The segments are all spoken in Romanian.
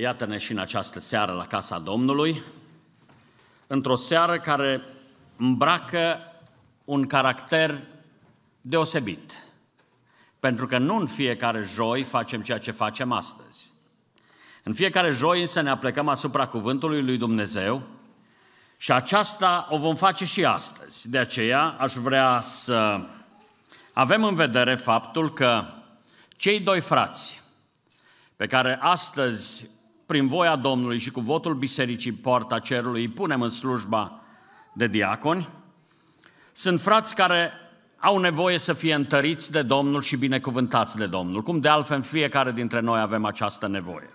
Iată-ne și în această seară la Casa Domnului, într-o seară care îmbracă un caracter deosebit. Pentru că nu în fiecare joi facem ceea ce facem astăzi. În fiecare joi însă ne aplecăm asupra cuvântului lui Dumnezeu și aceasta o vom face și astăzi. De aceea aș vrea să avem în vedere faptul că cei doi frați pe care astăzi prin voia Domnului și cu votul bisericii poarta cerului, îi punem în slujba de diaconi. Sunt frați care au nevoie să fie întăriți de Domnul și binecuvântați de Domnul, cum de altfel fiecare dintre noi avem această nevoie.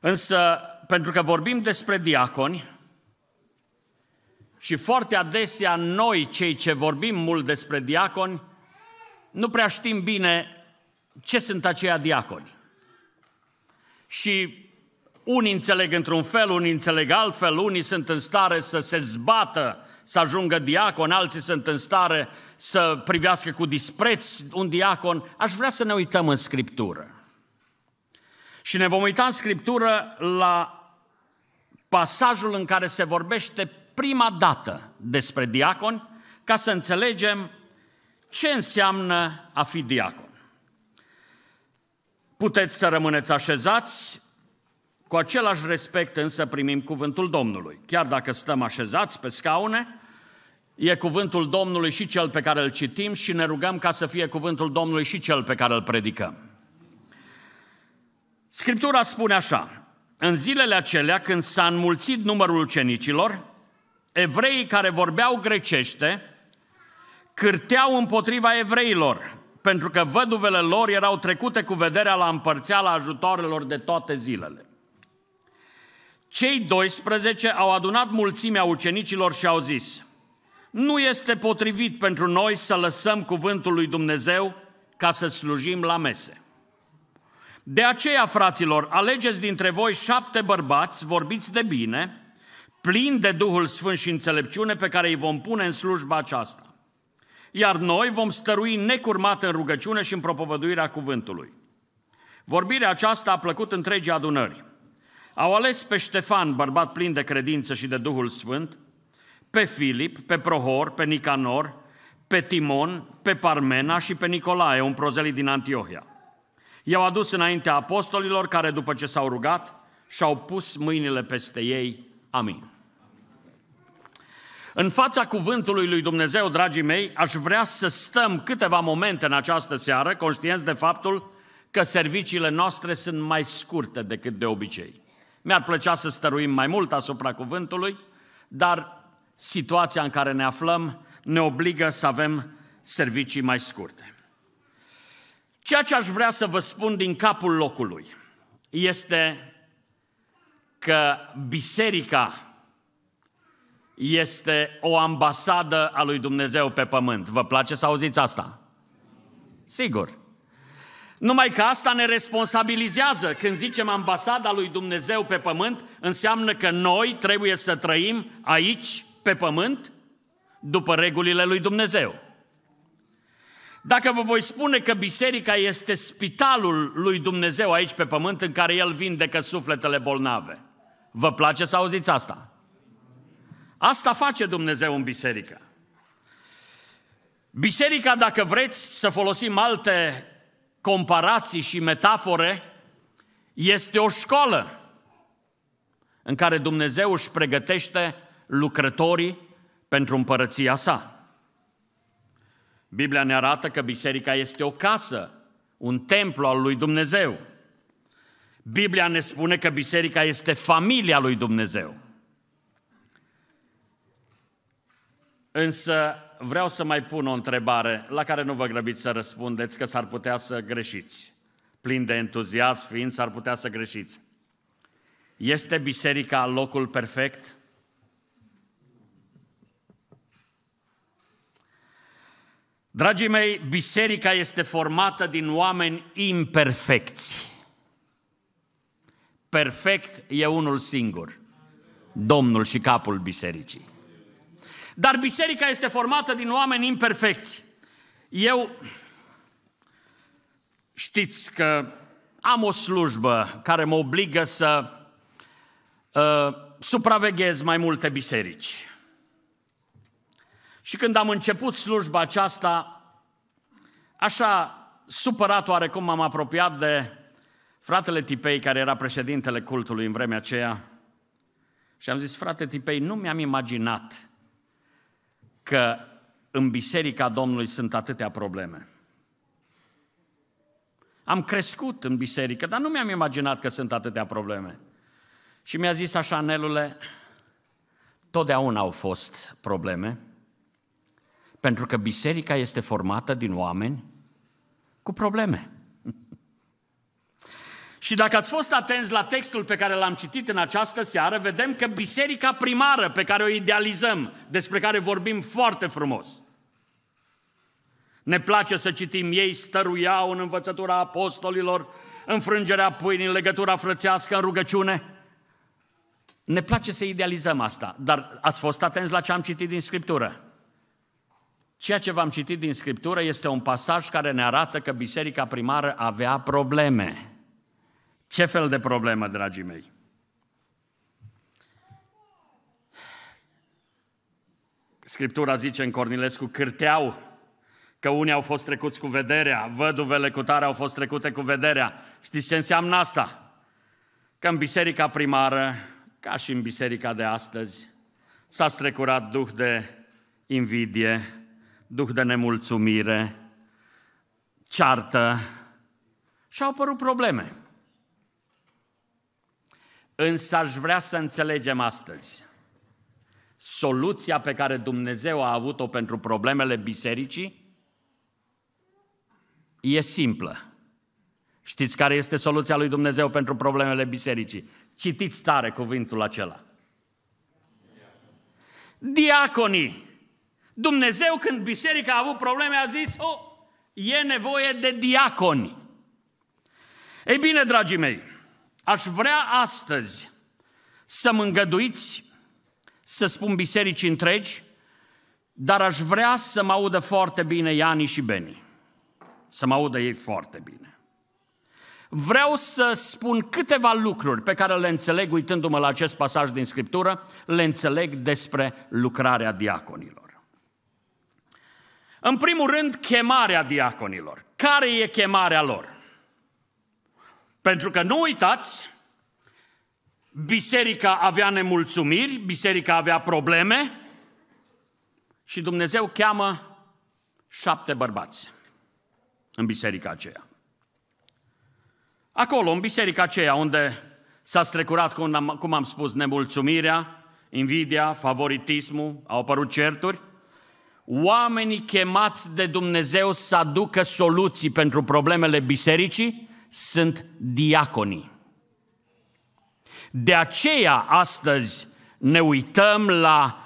Însă, pentru că vorbim despre diaconi, și foarte adesea noi, cei ce vorbim mult despre diaconi, nu prea știm bine ce sunt aceia diaconi și unii înțeleg într-un fel, unii înțeleg altfel, unii sunt în stare să se zbată, să ajungă diacon, alții sunt în stare să privească cu dispreț un diacon. Aș vrea să ne uităm în Scriptură. Și ne vom uita în Scriptură la pasajul în care se vorbește prima dată despre diacon, ca să înțelegem ce înseamnă a fi diacon. Puteți să rămâneți așezați, cu același respect însă primim cuvântul Domnului. Chiar dacă stăm așezați pe scaune, e cuvântul Domnului și cel pe care îl citim și ne rugăm ca să fie cuvântul Domnului și cel pe care îl predicăm. Scriptura spune așa, în zilele acelea când s-a înmulțit numărul ucenicilor, evreii care vorbeau grecește cârteau împotriva evreilor, pentru că văduvele lor erau trecute cu vederea la împărțeala ajutoarelor de toate zilele. Cei 12 au adunat mulțimea ucenicilor și au zis, nu este potrivit pentru noi să lăsăm cuvântul lui Dumnezeu ca să slujim la mese. De aceea, fraților, alegeți dintre voi șapte bărbați, vorbiți de bine, plini de Duhul Sfânt și înțelepciune pe care îi vom pune în slujba aceasta iar noi vom stărui necurmat în rugăciune și în propovăduirea cuvântului. Vorbirea aceasta a plăcut întregii adunări. Au ales pe Ștefan, bărbat plin de credință și de Duhul Sfânt, pe Filip, pe Prohor, pe Nicanor, pe Timon, pe Parmena și pe Nicolae, un prozelit din Antiohia. I-au adus înaintea apostolilor care, după ce s-au rugat, și-au pus mâinile peste ei. Amin. În fața cuvântului lui Dumnezeu, dragii mei, aș vrea să stăm câteva momente în această seară, conștienți de faptul că serviciile noastre sunt mai scurte decât de obicei. Mi-ar plăcea să stăruim mai mult asupra cuvântului, dar situația în care ne aflăm ne obligă să avem servicii mai scurte. Ceea ce aș vrea să vă spun din capul locului este că biserica este o ambasadă a lui Dumnezeu pe pământ. Vă place să auziți asta? Sigur. Numai că asta ne responsabilizează. Când zicem ambasada lui Dumnezeu pe pământ, înseamnă că noi trebuie să trăim aici, pe pământ, după regulile lui Dumnezeu. Dacă vă voi spune că biserica este spitalul lui Dumnezeu aici pe pământ în care El vindecă sufletele bolnave, vă place să auziți asta? Asta face Dumnezeu în biserică. Biserica, dacă vreți să folosim alte comparații și metafore, este o școală în care Dumnezeu își pregătește lucrătorii pentru împărăția sa. Biblia ne arată că biserica este o casă, un templu al lui Dumnezeu. Biblia ne spune că biserica este familia lui Dumnezeu. Însă vreau să mai pun o întrebare la care nu vă grăbiți să răspundeți, că s-ar putea să greșiți. Plin de entuziasm fiind, s-ar putea să greșiți. Este biserica locul perfect? Dragii mei, biserica este formată din oameni imperfecți. Perfect e unul singur, Domnul și capul bisericii. Dar biserica este formată din oameni imperfecți. Eu știți că am o slujbă care mă obligă să uh, supraveghez mai multe biserici. Și când am început slujba aceasta, așa supărat oarecum m-am apropiat de fratele Tipei, care era președintele cultului în vremea aceea, și am zis, frate Tipei, nu mi-am imaginat că în biserica Domnului sunt atâtea probleme. Am crescut în biserică, dar nu mi-am imaginat că sunt atâtea probleme. Și mi-a zis așa, Nelule, totdeauna au fost probleme, pentru că biserica este formată din oameni cu probleme. Și dacă ați fost atenți la textul pe care l-am citit în această seară, vedem că biserica primară pe care o idealizăm, despre care vorbim foarte frumos, ne place să citim, ei stăruiau în învățătura apostolilor, înfrângerea pâinii, legătura frățească în rugăciune. Ne place să idealizăm asta, dar ați fost atenți la ce am citit din Scriptură. Ceea ce v-am citit din Scriptură este un pasaj care ne arată că biserica primară avea probleme. Ce fel de problemă, dragii mei? Scriptura zice în Cornilescu, cârteau că unii au fost trecuți cu vederea, văduvele cu tare au fost trecute cu vederea. Știți ce înseamnă asta? Că în biserica primară, ca și în biserica de astăzi, s-a strecurat duh de invidie, duh de nemulțumire, ceartă și au apărut probleme. Însă aș vrea să înțelegem astăzi soluția pe care Dumnezeu a avut-o pentru problemele bisericii e simplă. Știți care este soluția lui Dumnezeu pentru problemele bisericii? Citiți tare cuvântul acela. Diaconii. Dumnezeu când biserica a avut probleme a zis, oh, e nevoie de diaconi. Ei bine, dragii mei, Aș vrea astăzi să mă îngăduiți să spun bisericii întregi, dar aș vrea să mă audă foarte bine Iani și Beni. Să mă audă ei foarte bine. Vreau să spun câteva lucruri pe care le înțeleg uitându-mă la acest pasaj din Scriptură, le înțeleg despre lucrarea diaconilor. În primul rând, chemarea diaconilor. Care e chemarea lor? Pentru că nu uitați, biserica avea nemulțumiri, biserica avea probleme și Dumnezeu cheamă șapte bărbați în biserica aceea. Acolo, în biserica aceea, unde s-a strecurat, cum am, cum am spus, nemulțumirea, invidia, favoritismul, au apărut certuri, oamenii chemați de Dumnezeu să aducă soluții pentru problemele bisericii, sunt diaconii. De aceea astăzi ne uităm la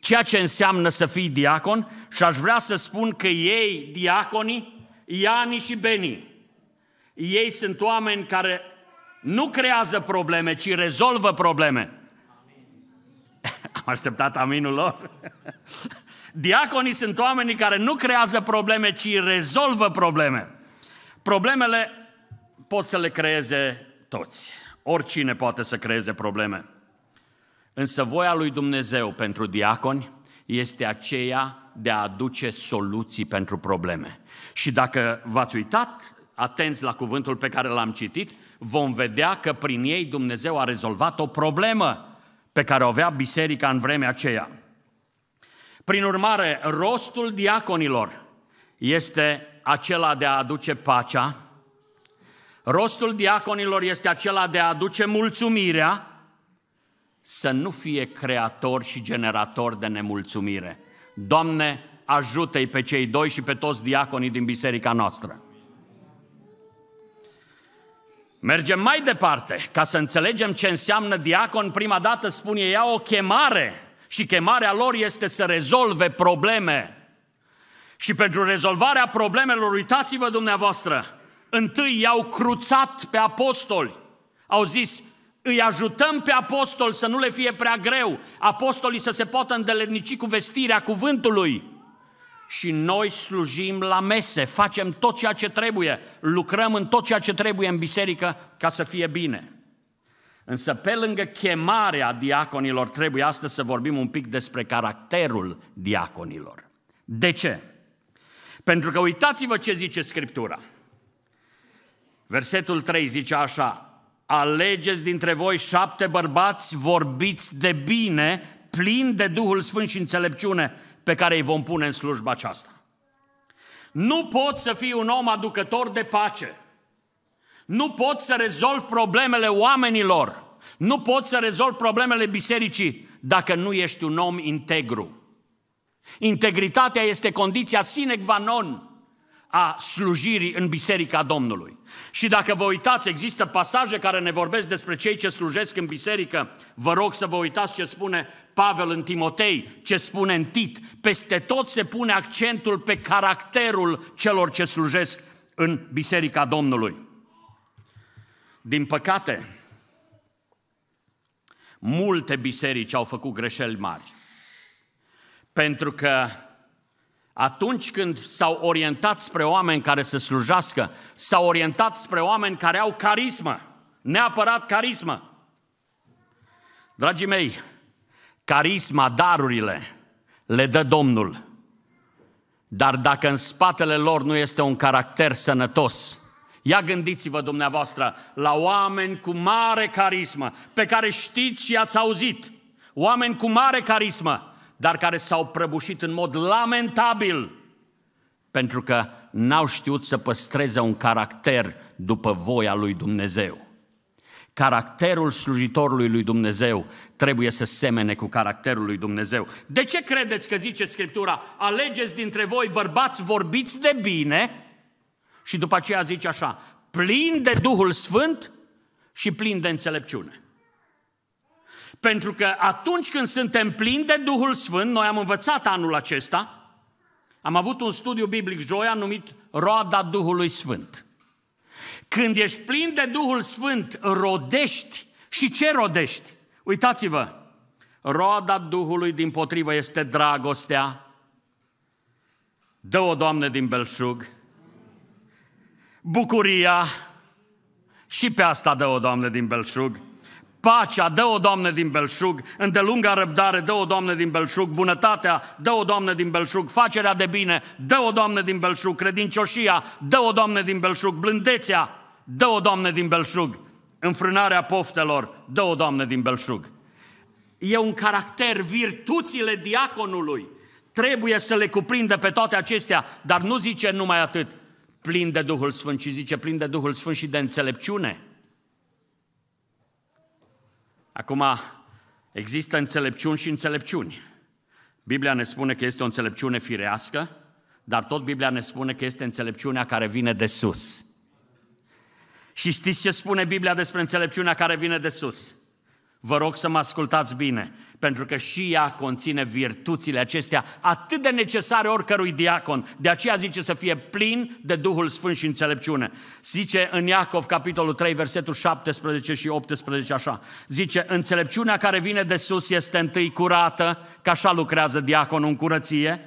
ceea ce înseamnă să fii diacon și aș vrea să spun că ei, diaconii, Iani și Beni, ei sunt oameni care nu creează probleme, ci rezolvă probleme. Am așteptat aminul lor. Diaconii sunt oamenii care nu creează probleme, ci rezolvă probleme. Problemele pot să le creeze toți. Oricine poate să creeze probleme. Însă voia lui Dumnezeu pentru diaconi este aceea de a aduce soluții pentru probleme. Și dacă v-ați uitat atenți la cuvântul pe care l-am citit, vom vedea că prin ei Dumnezeu a rezolvat o problemă pe care o avea biserica în vremea aceea. Prin urmare, rostul diaconilor este acela de a aduce pacea, Rostul diaconilor este acela de a aduce mulțumirea, să nu fie creator și generator de nemulțumire. Doamne, ajută-i pe cei doi și pe toți diaconii din biserica noastră. Mergem mai departe, ca să înțelegem ce înseamnă diacon, prima dată spune ea o chemare și chemarea lor este să rezolve probleme. Și pentru rezolvarea problemelor, uitați-vă dumneavoastră, Întâi i-au cruțat pe apostoli. Au zis, îi ajutăm pe apostol să nu le fie prea greu, apostolii să se poată îndelernici cu vestirea cuvântului. Și noi slujim la mese, facem tot ceea ce trebuie, lucrăm în tot ceea ce trebuie în biserică ca să fie bine. Însă pe lângă chemarea diaconilor trebuie astăzi să vorbim un pic despre caracterul diaconilor. De ce? Pentru că uitați-vă ce zice Scriptura – Versetul 3 zice așa, alegeți dintre voi șapte bărbați vorbiți de bine, plin de Duhul Sfânt și înțelepciune pe care îi vom pune în slujba aceasta. Nu poți să fii un om aducător de pace. Nu poți să rezolvi problemele oamenilor. Nu poți să rezolvi problemele bisericii dacă nu ești un om integru. Integritatea este condiția sine qua non a slujirii în Biserica Domnului. Și dacă vă uitați, există pasaje care ne vorbesc despre cei ce slujesc în biserică. Vă rog să vă uitați ce spune Pavel în Timotei, ce spune în Tit. Peste tot se pune accentul pe caracterul celor ce slujesc în Biserica Domnului. Din păcate, multe biserici au făcut greșeli mari. Pentru că atunci când s-au orientat spre oameni care să slujească, s-au orientat spre oameni care au carismă, neapărat carismă. Dragii mei, carisma, darurile, le dă Domnul. Dar dacă în spatele lor nu este un caracter sănătos, ia gândiți-vă dumneavoastră la oameni cu mare carismă, pe care știți și ați auzit, oameni cu mare carismă, dar care s-au prăbușit în mod lamentabil pentru că n-au știut să păstreze un caracter după voia lui Dumnezeu. Caracterul slujitorului lui Dumnezeu trebuie să semene cu caracterul lui Dumnezeu. De ce credeți că zice Scriptura, alegeți dintre voi bărbați vorbiți de bine și după aceea zice așa, plin de Duhul Sfânt și plin de înțelepciune. Pentru că atunci când suntem plini de Duhul Sfânt, noi am învățat anul acesta, am avut un studiu biblic joia numit Roada Duhului Sfânt. Când ești plin de Duhul Sfânt, rodești. Și ce rodești? Uitați-vă, roada Duhului din potrivă este dragostea. Dă-o, Doamne, din belșug. Bucuria. Și pe asta dă-o, Doamne, din belșug Pacea, dă-o, Doamne, din belșug, îndelunga răbdare, dă-o, Doamne, din belșug, bunătatea, dă-o, Doamne, din belșug, facerea de bine, dă-o, Doamne, din belșug, credincioșia, dă-o, Doamne, din belșug, blândețea, dă-o, Doamne, din belșug, înfrânarea poftelor, dă-o, Doamne, din belșug. E un caracter, virtuțile diaconului trebuie să le cuprindă pe toate acestea, dar nu zice numai atât, plin de Duhul Sfânt, ci zice plin de Duhul Sfânt și de înțelepciune. Acum, există înțelepciuni și înțelepciuni. Biblia ne spune că este o înțelepciune firească, dar tot Biblia ne spune că este înțelepciunea care vine de sus. Și știți ce spune Biblia despre înțelepciunea care vine de sus? Vă rog să mă ascultați bine, pentru că și ea conține virtuțile acestea atât de necesare oricărui diacon. De aceea zice să fie plin de Duhul Sfânt și înțelepciune. Zice în Iacov, capitolul 3, versetul 17 și 18, așa. Zice, înțelepciunea care vine de sus este întâi curată, că așa lucrează diaconul în curăție,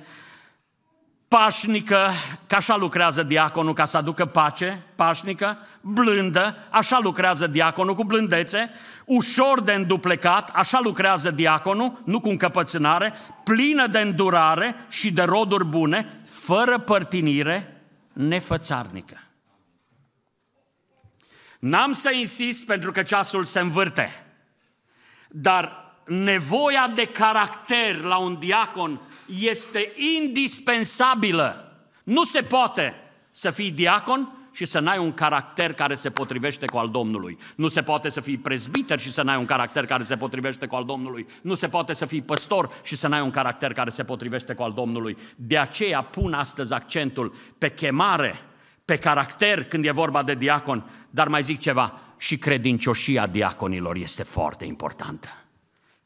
pașnică, că așa lucrează diaconul ca să aducă pace, pașnică, blândă, așa lucrează diaconul cu blândețe, ușor de înduplecat, așa lucrează diaconul, nu cu încăpățânare, plină de îndurare și de roduri bune, fără părtinire, nefățarnică. N-am să insist pentru că ceasul se învârte, dar nevoia de caracter la un diacon este indispensabilă. Nu se poate să fii diacon și să n-ai un caracter care se potrivește cu al Domnului. Nu se poate să fii prezbiter și să n-ai un caracter care se potrivește cu al Domnului. Nu se poate să fii păstor și să n-ai un caracter care se potrivește cu al Domnului. De aceea pun astăzi accentul pe chemare, pe caracter când e vorba de diacon, dar mai zic ceva, și credincioșia diaconilor este foarte importantă.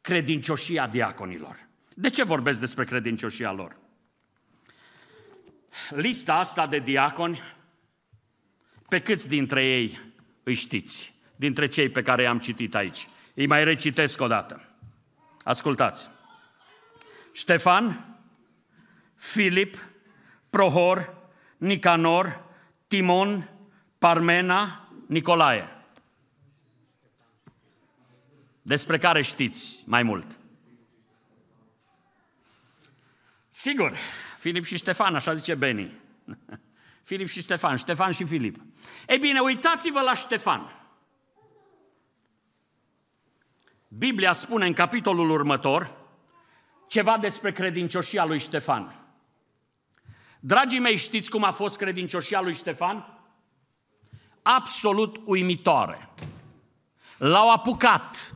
Credincioșia diaconilor. De ce vorbesc despre credincioșia lor? Lista asta de diaconi, pe câți dintre ei îi știți? Dintre cei pe care i-am citit aici. Îi mai recitesc o dată. Ascultați. Ștefan, Filip, Prohor, Nicanor, Timon, Parmena, Nicolae. Despre care știți mai mult? Sigur, Filip și Ștefan, așa zice Beni. Filip și Ștefan, Ștefan și Filip. Ei bine, uitați-vă la Ștefan. Biblia spune în capitolul următor ceva despre credincioșia lui Ștefan. Dragii mei, știți cum a fost credincioșia lui Ștefan? Absolut uimitoare. L-au apucat.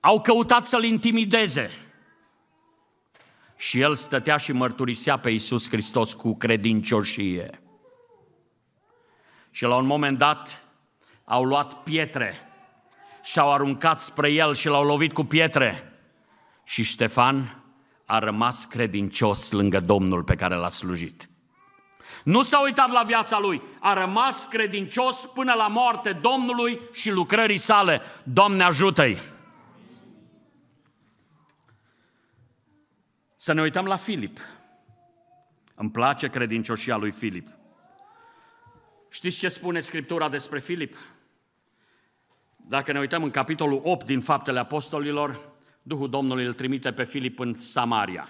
Au căutat să-l intimideze și el stătea și mărturisea pe Iisus Hristos cu credincioșie. Și la un moment dat au luat pietre și au aruncat spre el și l-au lovit cu pietre. Și Ștefan a rămas credincios lângă Domnul pe care l-a slujit. Nu s-a uitat la viața lui, a rămas credincios până la moarte Domnului și lucrării sale. Doamne ajută-i! Să ne uităm la Filip. Îmi place credincioșia lui Filip. Știți ce spune Scriptura despre Filip? Dacă ne uităm în capitolul 8 din Faptele Apostolilor, Duhul Domnului îl trimite pe Filip în Samaria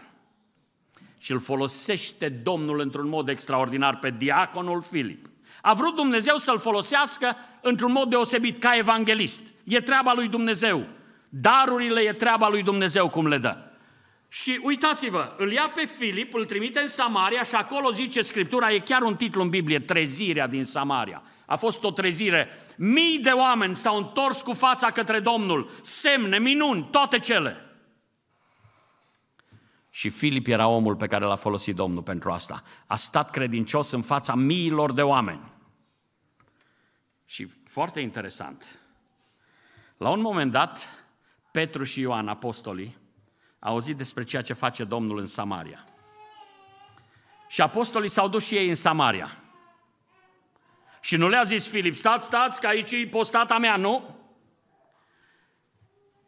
și îl folosește Domnul într-un mod extraordinar pe diaconul Filip. A vrut Dumnezeu să-l folosească într-un mod deosebit, ca evanghelist. E treaba lui Dumnezeu. Darurile e treaba lui Dumnezeu cum le dă. Și uitați-vă, îl ia pe Filip, îl trimite în Samaria și acolo zice Scriptura, e chiar un titlu în Biblie, trezirea din Samaria. A fost o trezire. Mii de oameni s-au întors cu fața către Domnul, semne, minuni, toate cele. Și Filip era omul pe care l-a folosit Domnul pentru asta. A stat credincios în fața miilor de oameni. Și foarte interesant, la un moment dat, Petru și Ioan, apostolii, a auzit despre ceea ce face Domnul în Samaria. Și apostolii s-au dus și ei în Samaria. Și nu le-a zis Filip, stați, stați, că aici e postata mea, nu?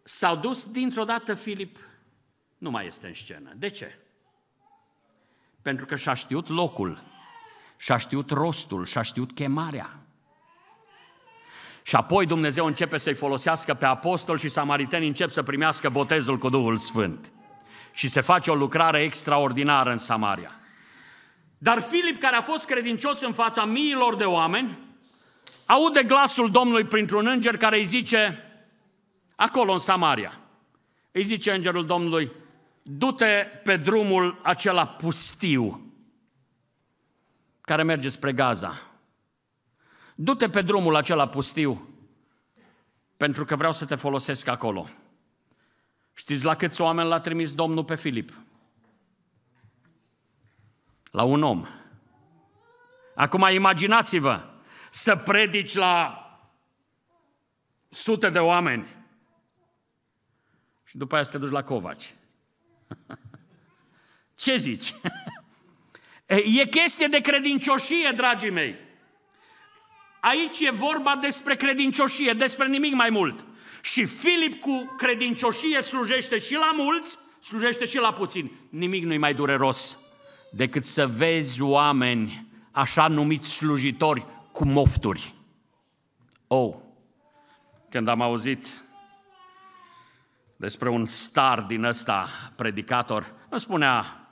S-au dus dintr-o dată Filip, nu mai este în scenă. De ce? Pentru că și-a știut locul, și-a știut rostul, și-a știut chemarea. Și apoi Dumnezeu începe să-i folosească pe apostol și samariteni încep să primească botezul cu Duhul Sfânt. Și se face o lucrare extraordinară în Samaria. Dar Filip, care a fost credincios în fața miilor de oameni, aude glasul Domnului printr-un înger care îi zice, acolo în Samaria, îi zice îngerul Domnului, du-te pe drumul acela pustiu care merge spre Gaza du-te pe drumul acela pustiu, pentru că vreau să te folosesc acolo. Știți la câți oameni l-a trimis Domnul pe Filip? La un om. Acum imaginați-vă să predici la sute de oameni și după aia să te duci la covaci. Ce zici? E chestie de credincioșie, dragii mei. Aici e vorba despre credincioșie, despre nimic mai mult. Și Filip cu credincioșie slujește și la mulți, slujește și la puțin. Nimic nu-i mai dureros decât să vezi oameni așa numiți slujitori cu mofturi. Oh, când am auzit despre un star din ăsta, predicator, îmi spunea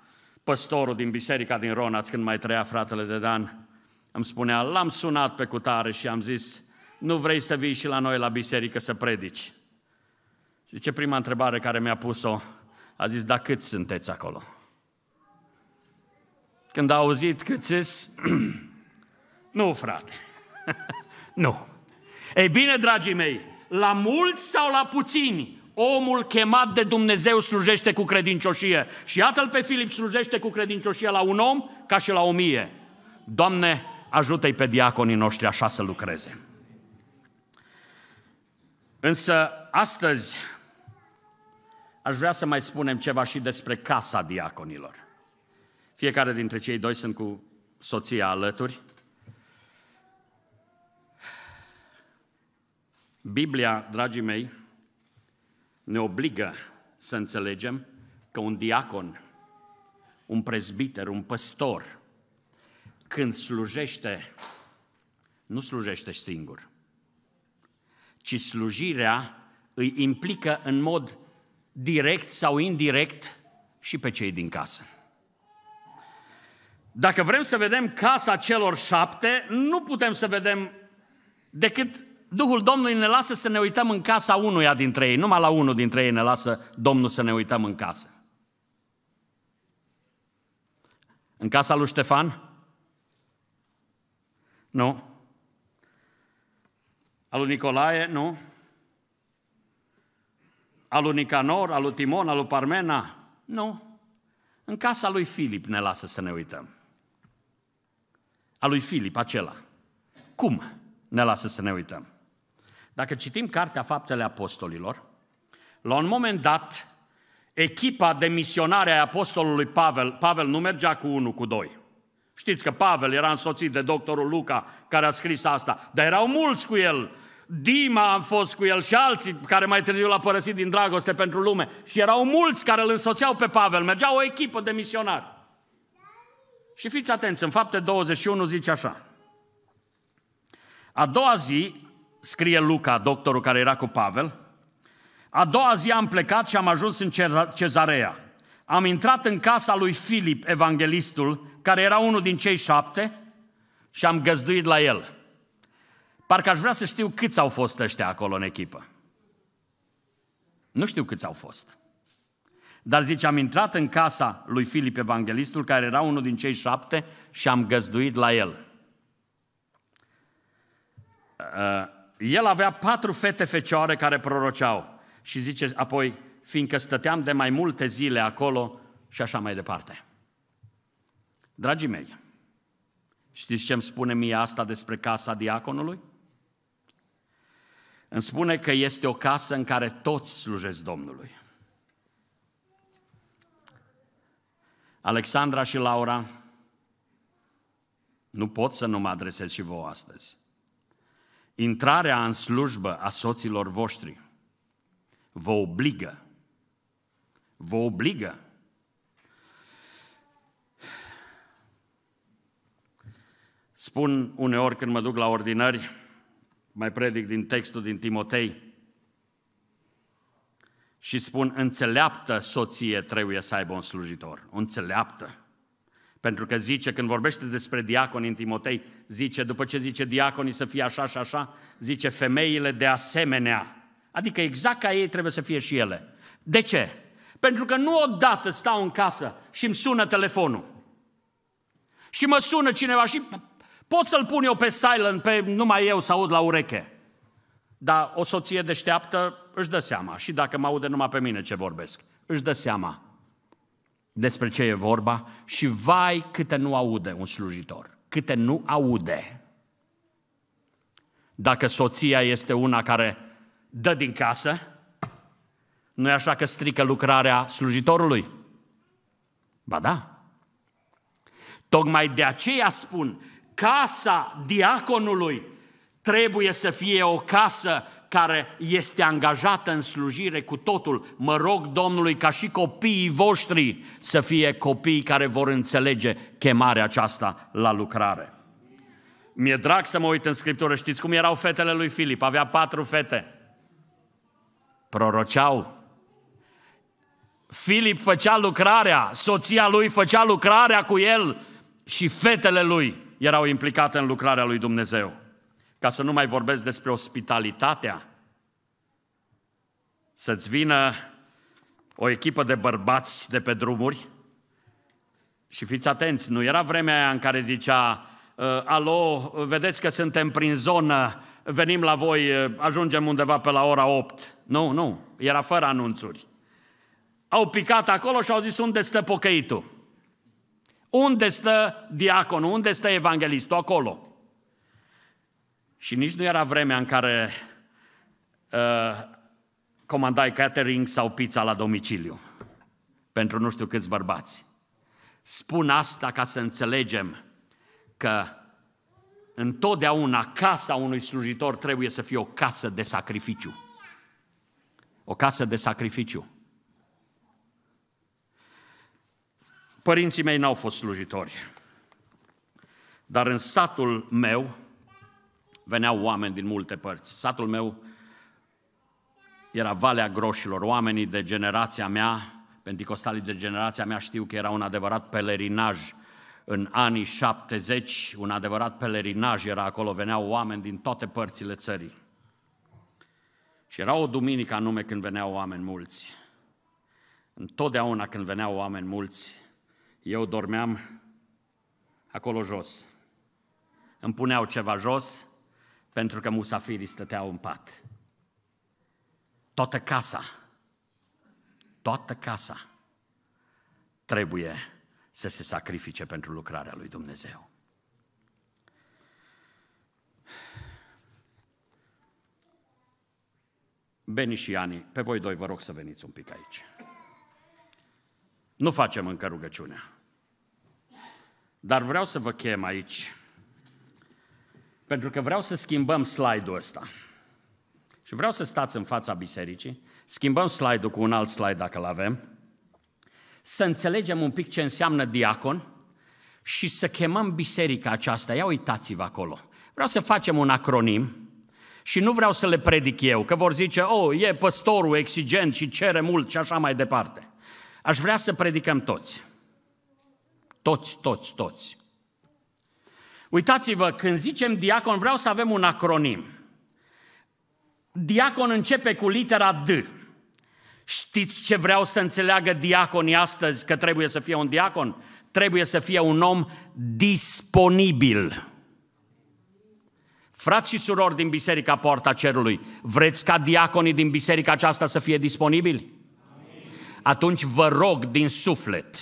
păstorul din biserica din Ronaț, când mai trăia fratele de Dan, îmi spunea, l-am sunat pe cutare și am zis, nu vrei să vii și la noi la biserică să predici? Zice, prima întrebare care mi-a pus-o, a zis, da cât sunteți acolo? Când a auzit zis, nu frate, nu. Ei bine, dragii mei, la mulți sau la puțini, omul chemat de Dumnezeu slujește cu credincioșie. Și iată-l pe Filip slujește cu credincioșie la un om ca și la o mie. Doamne, ajută-i pe diaconii noștri așa să lucreze. Însă astăzi aș vrea să mai spunem ceva și despre casa diaconilor. Fiecare dintre cei doi sunt cu soția alături. Biblia, dragii mei, ne obligă să înțelegem că un diacon, un prezbiter, un păstor, când slujește, nu slujește singur, ci slujirea îi implică în mod direct sau indirect și pe cei din casă. Dacă vrem să vedem casa celor șapte, nu putem să vedem decât Duhul Domnului ne lasă să ne uităm în casa unuia dintre ei, numai la unul dintre ei ne lasă Domnul să ne uităm în casă. În casa lui Ștefan, nu. Al lui Nicolae? Nu. Al lui Nicanor, al lui Timon, al lui Parmena? Nu. În casa lui Filip ne lasă să ne uităm. A lui Filip, acela. Cum ne lasă să ne uităm? Dacă citim Cartea Faptele Apostolilor, la un moment dat, echipa de misionare a apostolului Pavel, Pavel nu mergea cu unul, cu doi. Știți că Pavel era însoțit de doctorul Luca care a scris asta, dar erau mulți cu el. Dima am fost cu el și alții care mai târziu l au părăsit din dragoste pentru lume. Și erau mulți care îl însoțeau pe Pavel. Mergea o echipă de misionari. Și fiți atenți, în fapte 21 zice așa. A doua zi, scrie Luca, doctorul care era cu Pavel, a doua zi am plecat și am ajuns în Cezarea. Am intrat în casa lui Filip, evanghelistul, care era unul din cei șapte și am găzduit la el. Parcă aș vrea să știu câți au fost ăștia acolo în echipă. Nu știu câți au fost. Dar zice, am intrat în casa lui Filip Evanghelistul, care era unul din cei șapte, și am găzduit la el. Uh, el avea patru fete fecioare care proroceau. Și zice apoi, fiindcă stăteam de mai multe zile acolo și așa mai departe. Dragii mei, știți ce îmi spune mie asta despre casa diaconului? Îmi spune că este o casă în care toți slujesc Domnului. Alexandra și Laura, nu pot să nu mă adresez și vouă astăzi. Intrarea în slujbă a soților voștri vă obligă, vă obligă Spun uneori când mă duc la ordinări, mai predic din textul din Timotei, și spun, înțeleaptă soție trebuie să aibă un slujitor, înțeleaptă. Pentru că zice, când vorbește despre diaconi în Timotei, zice, după ce zice diaconii să fie așa și așa, zice femeile de asemenea. Adică exact ca ei trebuie să fie și ele. De ce? Pentru că nu odată stau în casă și îmi sună telefonul. Și mă sună cineva și Pot să-l pun eu pe silent, pe numai eu să aud la ureche. Dar o soție deșteaptă își dă seama. Și dacă mă aude numai pe mine ce vorbesc, își dă seama despre ce e vorba și vai câte nu aude un slujitor, câte nu aude. Dacă soția este una care dă din casă, nu e așa că strică lucrarea slujitorului? Ba da. Tocmai de aceea spun, Casa diaconului trebuie să fie o casă care este angajată în slujire cu totul. Mă rog Domnului ca și copiii voștri să fie copii care vor înțelege chemarea aceasta la lucrare. Mi-e drag să mă uit în Scriptură, știți cum erau fetele lui Filip, avea patru fete. Proroceau. Filip făcea lucrarea, soția lui făcea lucrarea cu el și fetele lui erau implicate în lucrarea lui Dumnezeu. Ca să nu mai vorbesc despre ospitalitatea, să-ți vină o echipă de bărbați de pe drumuri și fiți atenți, nu era vremea aia în care zicea ă, alo, vedeți că suntem prin zonă, venim la voi, ă, ajungem undeva pe la ora 8. Nu, nu, era fără anunțuri. Au picat acolo și au zis unde stă pocăitul. Unde stă diaconul, unde stă evanghelistul? Acolo. Și nici nu era vremea în care uh, comandai catering sau pizza la domiciliu pentru nu știu câți bărbați. Spun asta ca să înțelegem că întotdeauna casa unui slujitor trebuie să fie o casă de sacrificiu. O casă de sacrificiu. Părinții mei n-au fost slujitori, dar în satul meu veneau oameni din multe părți. Satul meu era Valea Groșilor, oamenii de generația mea, pentecostalii de generația mea știu că era un adevărat pelerinaj în anii 70, un adevărat pelerinaj era acolo, veneau oameni din toate părțile țării. Și era o duminică anume când veneau oameni mulți. Întotdeauna când veneau oameni mulți, eu dormeam acolo jos. Îmi puneau ceva jos pentru că musafirii stăteau în pat. Toată casa, toată casa trebuie să se sacrifice pentru lucrarea lui Dumnezeu. Beni și Ani, pe voi doi vă rog să veniți un pic aici. Nu facem încă rugăciunea. Dar vreau să vă chem aici, pentru că vreau să schimbăm slide-ul ăsta. Și vreau să stați în fața bisericii, schimbăm slide-ul cu un alt slide dacă îl avem, să înțelegem un pic ce înseamnă diacon și să chemăm biserica aceasta. Ia uitați-vă acolo. Vreau să facem un acronim, și nu vreau să le predic eu, că vor zice, oh, e păstorul exigent și cere mult și așa mai departe. Aș vrea să predicăm toți. Toți, toți, toți. Uitați-vă, când zicem diacon, vreau să avem un acronim. Diacon începe cu litera D. Știți ce vreau să înțeleagă diaconii astăzi că trebuie să fie un diacon? Trebuie să fie un om disponibil. Frați și surori din Biserica Poarta Cerului, vreți ca diaconii din biserica aceasta să fie disponibili? Atunci vă rog din suflet,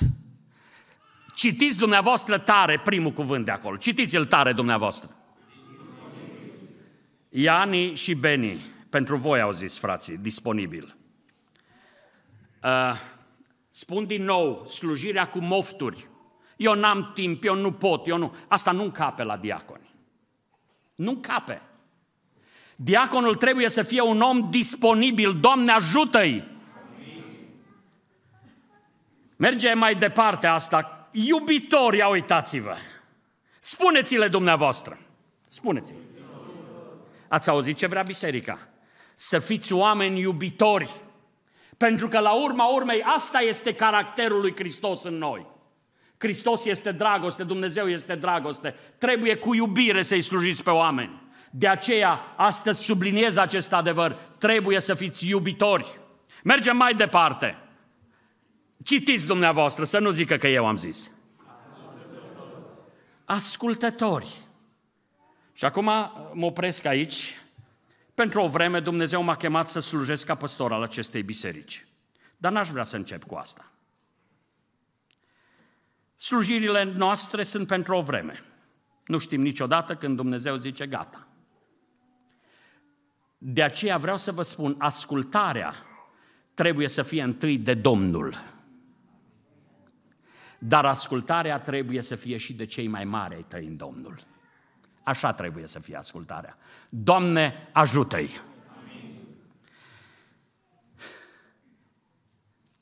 Citiți dumneavoastră tare primul cuvânt de acolo. Citiți-l tare dumneavoastră. Iani și Beni, pentru voi au zis frații, disponibil. Uh, spun din nou, slujirea cu mofturi. Eu n-am timp, eu nu pot, eu nu. Asta nu cape la diaconi. Nu cape. Diaconul trebuie să fie un om disponibil. Doamne, ajută-i! Merge mai departe asta iubitor, ia uitați-vă. Spuneți-le dumneavoastră. Spuneți-le. Ați auzit ce vrea biserica? Să fiți oameni iubitori. Pentru că la urma urmei asta este caracterul lui Hristos în noi. Hristos este dragoste, Dumnezeu este dragoste. Trebuie cu iubire să-i slujiți pe oameni. De aceea, astăzi subliniez acest adevăr. Trebuie să fiți iubitori. Mergem mai departe. Citiți dumneavoastră, să nu zică că eu am zis. Ascultători. Și acum mă opresc aici. Pentru o vreme Dumnezeu m-a chemat să slujesc ca păstor al acestei biserici. Dar n-aș vrea să încep cu asta. Slujirile noastre sunt pentru o vreme. Nu știm niciodată când Dumnezeu zice gata. De aceea vreau să vă spun, ascultarea trebuie să fie întâi de Domnul. Dar ascultarea trebuie să fie și de cei mai mari ai tăi în Domnul. Așa trebuie să fie ascultarea. Doamne, ajută-i!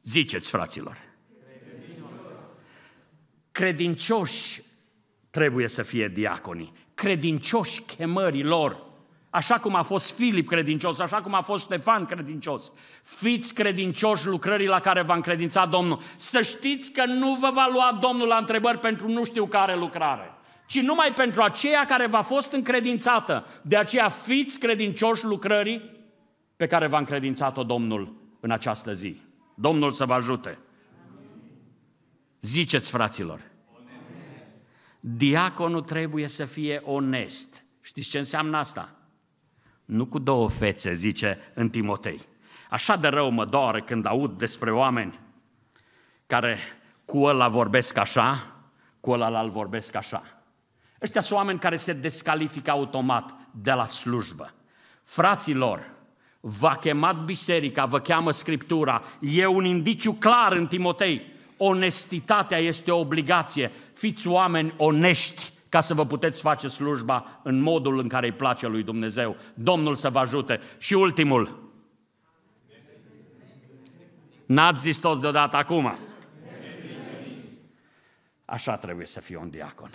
Ziceți, fraților, credincioși trebuie să fie diaconii, credincioși chemării lor, Așa cum a fost Filip credincios, așa cum a fost Ștefan credincios. Fiți credincioși lucrării la care v-a încredințat Domnul. Să știți că nu vă va lua Domnul la întrebări pentru nu știu care lucrare, ci numai pentru aceea care v-a fost încredințată. De aceea fiți credincioși lucrării pe care v-a încredințat-o Domnul în această zi. Domnul să vă ajute. Ziceți, fraților, diaconul trebuie să fie onest. Știți ce înseamnă asta? nu cu două fețe, zice în Timotei. Așa de rău mă doare când aud despre oameni care cu ăla vorbesc așa, cu ăla îl vorbesc așa. Ăștia sunt oameni care se descalifică automat de la slujbă. Fraților, v-a chemat biserica, vă cheamă Scriptura, e un indiciu clar în Timotei. Onestitatea este o obligație. Fiți oameni onești, ca să vă puteți face slujba în modul în care îi place lui Dumnezeu. Domnul să vă ajute. Și ultimul. N-ați zis toți deodată acum. Așa trebuie să fie un diacon.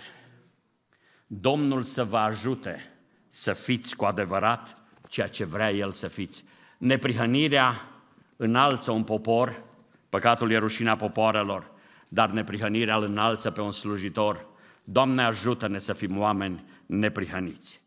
Domnul să vă ajute să fiți cu adevărat ceea ce vrea El să fiți. Neprihănirea înalță un popor, păcatul e rușinea popoarelor, dar neprihănirea îl înalță pe un slujitor – Doamne ajută-ne să fim oameni neprihăniți.